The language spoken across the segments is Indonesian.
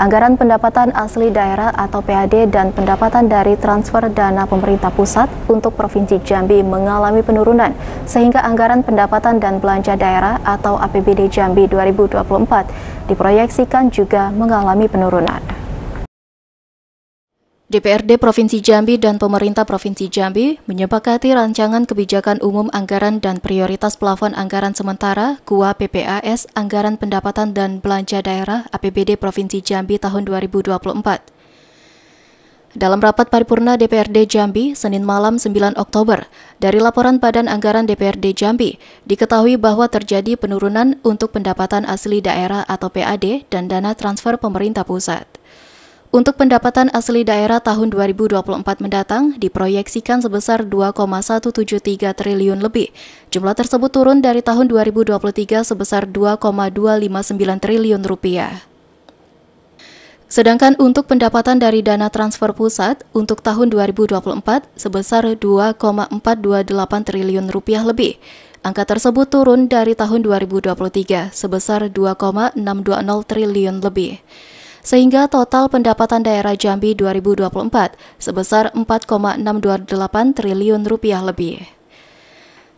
Anggaran pendapatan asli daerah atau PAD dan pendapatan dari transfer dana pemerintah pusat untuk Provinsi Jambi mengalami penurunan, sehingga anggaran pendapatan dan belanja daerah atau APBD Jambi 2024 diproyeksikan juga mengalami penurunan. DPRD Provinsi Jambi dan pemerintah Provinsi Jambi menyepakati rancangan kebijakan umum anggaran dan prioritas plafon anggaran sementara KUA PPAS Anggaran Pendapatan dan Belanja Daerah APBD Provinsi Jambi tahun 2024. Dalam rapat paripurna DPRD Jambi Senin malam 9 Oktober, dari laporan Badan Anggaran DPRD Jambi diketahui bahwa terjadi penurunan untuk pendapatan asli daerah atau PAD dan dana transfer pemerintah pusat. Untuk pendapatan asli daerah tahun 2024 mendatang diproyeksikan sebesar 2,173 triliun lebih. Jumlah tersebut turun dari tahun 2023 sebesar 2,259 triliun rupiah. Sedangkan untuk pendapatan dari dana transfer pusat untuk tahun 2024 sebesar 2,428 triliun rupiah lebih. Angka tersebut turun dari tahun 2023 sebesar 2,620 triliun lebih sehingga total pendapatan daerah Jambi 2024 sebesar 4,628 triliun rupiah lebih.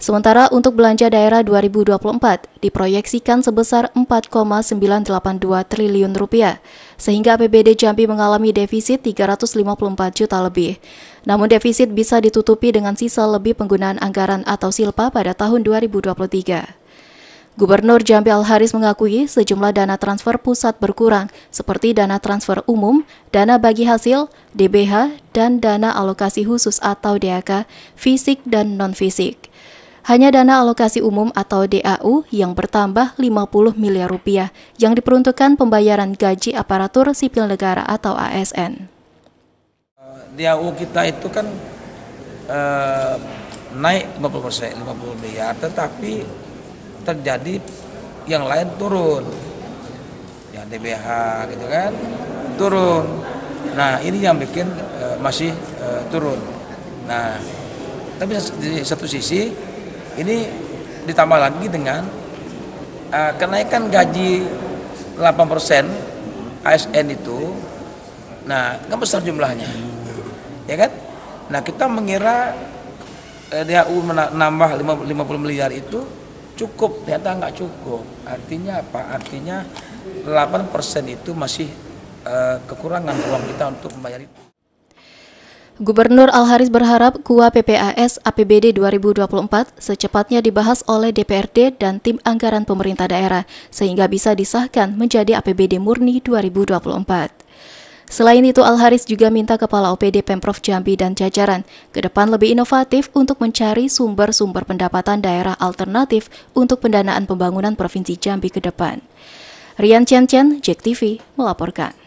Sementara untuk belanja daerah 2024 diproyeksikan sebesar 4,982 triliun rupiah, sehingga APBD Jambi mengalami defisit 354 juta lebih. Namun defisit bisa ditutupi dengan sisa lebih penggunaan anggaran atau silpa pada tahun 2023. Gubernur Jambi Al Haris mengakui sejumlah dana transfer pusat berkurang seperti dana transfer umum, dana bagi hasil, DBH, dan dana alokasi khusus atau DAK, fisik dan non-fisik. Hanya dana alokasi umum atau DAU yang bertambah 50 miliar rupiah yang diperuntukkan pembayaran gaji aparatur sipil negara atau ASN. DAU kita itu kan eh, naik 50 persen, 50 miliar, tetapi terjadi yang lain turun ya DBH gitu kan turun nah ini yang bikin e, masih e, turun nah tapi di satu sisi ini ditambah lagi dengan e, kenaikan gaji 8% ASN itu nah kan besar jumlahnya ya kan nah kita mengira eh, DHU menambah 50 miliar itu cukup ternyata nggak cukup artinya apa artinya 8% itu masih uh, kekurangan uang kita untuk membayar itu Gubernur Al-Haris berharap kuah PPAS APBD 2024 secepatnya dibahas oleh DPRD dan tim anggaran pemerintah daerah sehingga bisa disahkan menjadi APBD murni 2024. Selain itu, Al-Haris juga minta Kepala OPD Pemprov Jambi dan jajaran ke depan lebih inovatif untuk mencari sumber-sumber pendapatan daerah alternatif untuk pendanaan pembangunan Provinsi Jambi ke depan. Rian Cian Cian, JEK TV, melaporkan.